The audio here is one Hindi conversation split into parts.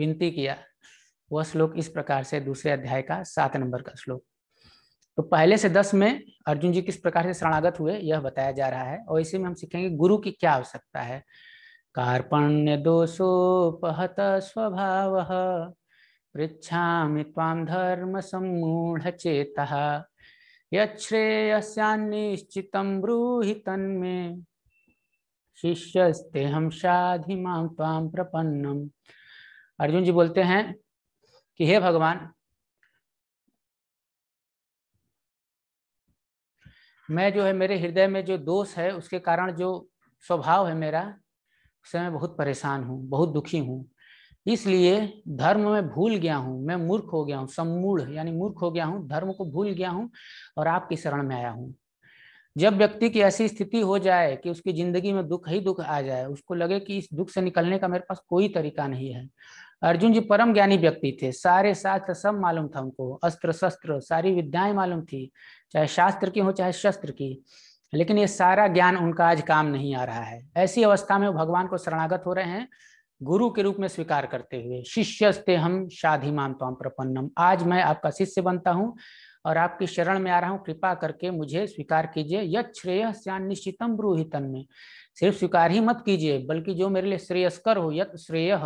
विनती किया वह श्लोक इस प्रकार से दूसरे अध्याय का सात नंबर का श्लोक तो पहले से दस में अर्जुन जी किस प्रकार से शरणागत हुए यह बताया जा रहा है और इसी में हम सीखेंगे गुरु की क्या आवश्यकता है कार्पण्य दोषोपहत स्वभाव पृछा ताम धर्म सम्मूढ़ चेता यश्रेयस्याश्चित ब्रूहि तन्मे शिष्यस्ते हम शाधि मां ताम प्रपन्नम अर्जुन जी बोलते हैं कि हे भगवान मैं जो है मेरे हृदय में जो दोष है उसके कारण जो स्वभाव है मेरा उससे मैं बहुत परेशान हूँ बहुत दुखी हूँ इसलिए धर्म में भूल गया हूँ मैं मूर्ख हो गया हूँ सम्मूढ़ यानी मूर्ख हो गया हूँ धर्म को भूल गया हूँ और आपकी शरण में आया हूँ जब व्यक्ति की ऐसी स्थिति हो जाए कि उसकी जिंदगी में दुख ही दुख आ जाए उसको लगे कि इस दुख से निकलने का मेरे पास कोई तरीका नहीं है अर्जुन जी परम ज्ञानी व्यक्ति थे सारे शास्त्र सब मालूम था उनको अस्त्र शस्त्र सारी विद्याएं मालूम थी चाहे शास्त्र की हो चाहे शस्त्र की लेकिन ये सारा ज्ञान उनका आज काम नहीं आ रहा है ऐसी अवस्था में वो भगवान को शरणागत हो रहे हैं गुरु के रूप में स्वीकार करते हुए शिष्य हम मानता हूँ प्रपन्नम आज मैं आपका शिष्य बनता हूँ और आपकी शरण में आ रहा हूँ कृपा करके मुझे स्वीकार कीजिए यह श्रेय निश्चितम ब्रूहितन में सिर्फ स्वीकार ही मत कीजिए बल्कि जो मेरे लिए श्रेयस्कर हो यत श्रेय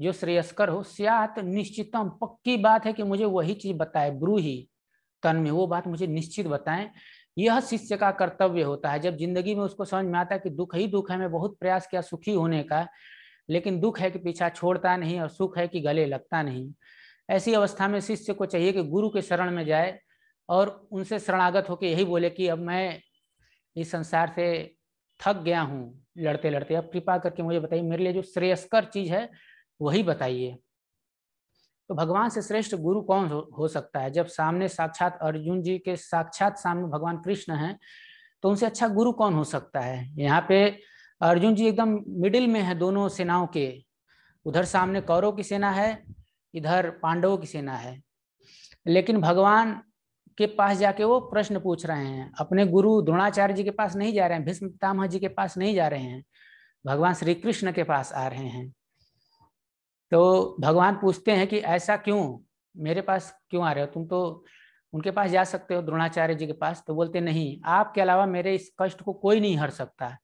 जो श्रेयस्कर हो सियात निश्चितम पक्की बात है कि मुझे वही चीज बताए ब्रूही तन में वो बात मुझे निश्चित बताएं यह शिष्य का कर्तव्य होता है जब जिंदगी में उसको समझ में आता है कि दुख ही दुख है मैं बहुत प्रयास किया सुखी होने का लेकिन दुख है कि पीछा छोड़ता नहीं और सुख है कि गले लगता नहीं ऐसी अवस्था में शिष्य को चाहिए कि गुरु के शरण में जाए और उनसे शरणागत होकर यही बोले कि अब मैं इस संसार से थक गया हूँ लड़ते लड़ते अब कृपा करके मुझे बताइए मेरे लिए जो श्रेयस्कर चीज़ है वही बताइए तो भगवान से श्रेष्ठ गुरु कौन हो, हो सकता है जब सामने साक्षात अर्जुन जी के साक्षात सामने भगवान कृष्ण हैं तो उनसे अच्छा गुरु कौन हो सकता है यहाँ पे अर्जुन जी एकदम मिडिल में है दोनों सेनाओं के उधर सामने कौरव की सेना है इधर पांडवों की सेना है लेकिन भगवान के पास जाके वो प्रश्न पूछ रहे हैं अपने गुरु द्रोणाचार्य जी के पास नहीं जा रहे हैं भीष्म पितामह जी के पास नहीं जा रहे हैं भगवान श्री कृष्ण के पास आ रहे हैं तो भगवान पूछते हैं कि ऐसा क्यों मेरे पास क्यों आ रहे हो तुम तो उनके पास जा सकते हो द्रोणाचार्य जी के पास तो बोलते नहीं आपके अलावा मेरे इस कष्ट को कोई नहीं हर सकता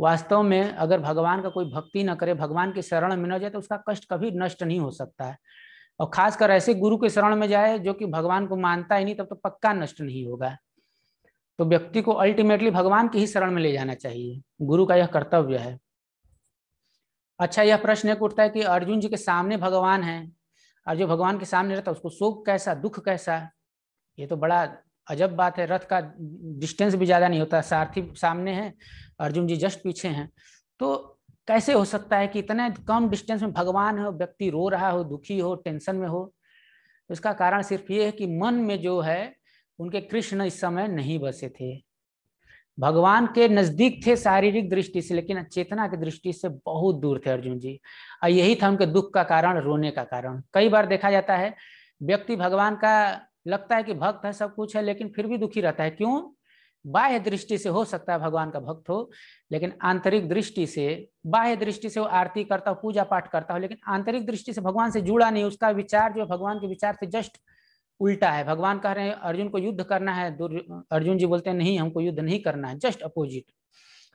वास्तव में अगर भगवान का कोई भक्ति न करे भगवान के शरण में न जाए तो उसका कष्ट कभी नष्ट नहीं हो सकता है और खासकर ऐसे गुरु के शरण में जाए जो कि भगवान को मानता ही नहीं तब तो पक्का नष्ट नहीं होगा तो व्यक्ति को अल्टीमेटली भगवान की ही शरण में ले जाना चाहिए गुरु का यह कर्तव्य है अच्छा यह प्रश्न एक उठता है कि अर्जुन जी के सामने भगवान है और जो भगवान के सामने रहता है उसको शोक कैसा दुख कैसा ये तो बड़ा अजब बात है रथ का डिस्टेंस भी ज्यादा नहीं होता सारथी सामने है अर्जुन जी जस्ट पीछे हैं तो कैसे हो सकता है कि इतने कम डिस्टेंस में भगवान हो व्यक्ति रो रहा हो दुखी हो टेंशन में हो उसका तो कारण सिर्फ ये है कि मन में जो है उनके कृष्ण इस समय नहीं बसे थे भगवान के नजदीक थे शारीरिक दृष्टि से लेकिन चेतना की दृष्टि से बहुत दूर थे अर्जुन जी और यही था उनके दुख का कारण रोने का कारण कई बार देखा जाता है व्यक्ति भगवान का लगता है कि भक्त है सब कुछ है लेकिन फिर भी दुखी रहता है क्यों बाह्य दृष्टि से हो सकता है भगवान का भक्त हो लेकिन आंतरिक दृष्टि से बाह्य दृष्टि से वो आरती करता हो पूजा पाठ करता हो लेकिन आंतरिक दृष्टि से भगवान से जुड़ा नहीं उसका विचार जो भगवान के विचार से जस्ट उल्टा है भगवान कह रहे हैं अर्जुन को युद्ध करना है अर्जुन जी बोलते हैं नहीं हमको युद्ध नहीं करना है जस्ट अपोजिट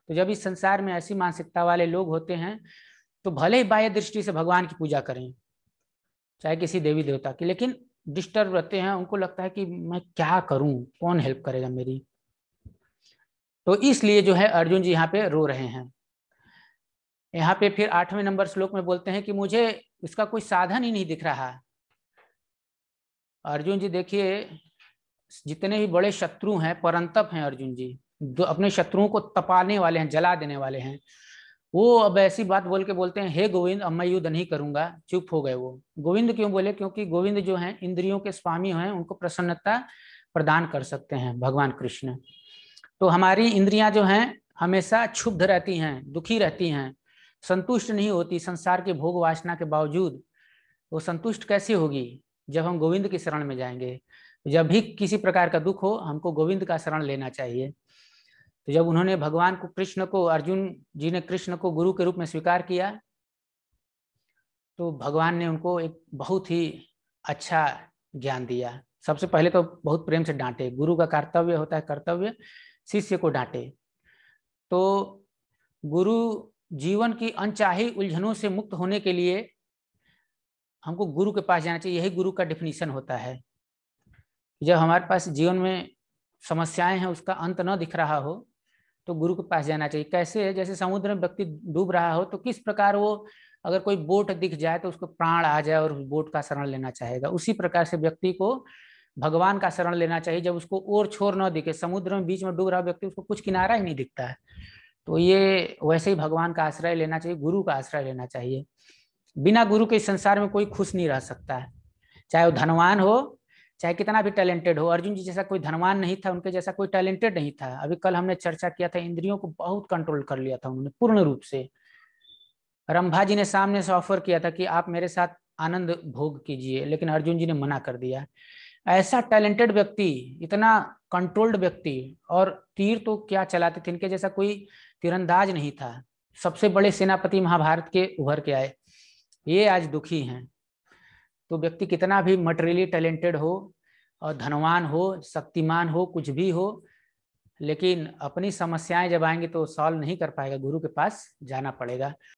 तो जब इस संसार में ऐसी मानसिकता वाले लोग होते हैं तो भले ही बाह्य दृष्टि से भगवान की पूजा करें चाहे किसी देवी देवता की लेकिन डिस्टर्ब रहते हैं उनको लगता है कि मैं क्या करूं कौन हेल्प करेगा मेरी तो इसलिए जो है अर्जुन जी यहाँ पे रो रहे हैं यहाँ पे फिर आठवें नंबर श्लोक में बोलते हैं कि मुझे इसका कोई साधन ही नहीं दिख रहा अर्जुन जी देखिए जितने भी बड़े शत्रु हैं परंतप हैं अर्जुन जी जो अपने शत्रुओं को तपाने वाले हैं जला देने वाले हैं वो अब ऐसी बात बोल के बोलते हैं हे गोविंद अब मैं युद्ध नहीं करूंगा चुप हो गए वो गोविंद क्यों बोले क्योंकि गोविंद जो हैं इंद्रियों के स्वामी हैं उनको प्रसन्नता प्रदान कर सकते हैं भगवान कृष्ण तो हमारी इंद्रियां जो हैं हमेशा क्षुब्ध रहती हैं दुखी रहती हैं संतुष्ट नहीं होती संसार के भोग वासना के बावजूद वो संतुष्ट कैसे होगी जब हम गोविंद की शरण में जाएंगे जब भी किसी प्रकार का दुख हो हमको गोविंद का शरण लेना चाहिए तो जब उन्होंने भगवान को कृष्ण को अर्जुन जी ने कृष्ण को गुरु के रूप में स्वीकार किया तो भगवान ने उनको एक बहुत ही अच्छा ज्ञान दिया सबसे पहले तो बहुत प्रेम से डांटे गुरु का कर्तव्य होता है कर्तव्य शिष्य को डांटे तो गुरु जीवन की अनचाही उलझनों से मुक्त होने के लिए हमको गुरु के पास जाना चाहिए यही गुरु का डिफिनीशन होता है जब हमारे पास जीवन में समस्याएं हैं उसका अंत न दिख रहा हो तो गुरु के पास जाना चाहिए कैसे है जैसे समुद्र में व्यक्ति डूब रहा हो तो किस प्रकार वो अगर कोई बोट दिख जाए तो उसको प्राण आ जाए और बोट का शरण लेना चाहेगा उसी प्रकार से व्यक्ति को भगवान का शरण लेना चाहिए जब उसको ओर छोर न दिखे समुद्र में बीच में डूब रहा व्यक्ति उसको कुछ किनारा ही नहीं दिखता है तो ये वैसे ही भगवान का आश्रय लेना चाहिए गुरु का आश्रय लेना चाहिए बिना गुरु के संसार में कोई खुश नहीं रह सकता है चाहे वो धनवान हो चाहे कितना भी टैलेंटेड हो अर्जुन जी जैसा कोई धनवान नहीं था उनके जैसा कोई टैलेंटेड नहीं था अभी कल हमने चर्चा किया था इंद्रियों को बहुत कंट्रोल कर लिया था उन्होंने पूर्ण रूप से रंभा जी ने सामने से ऑफर किया था कि आप मेरे साथ आनंद भोग कीजिए लेकिन अर्जुन जी ने मना कर दिया ऐसा टैलेंटेड व्यक्ति इतना कंट्रोल्ड व्यक्ति और तीर तो क्या चलाते थे इनके जैसा कोई तीरंदाज नहीं था सबसे बड़े सेनापति महाभारत के उभर के आए ये आज दुखी हैं तो व्यक्ति कितना भी मटेरियली टैलेंटेड हो और धनवान हो शक्तिमान हो कुछ भी हो लेकिन अपनी समस्याएं जब आएंगी तो सॉल्व नहीं कर पाएगा गुरु के पास जाना पड़ेगा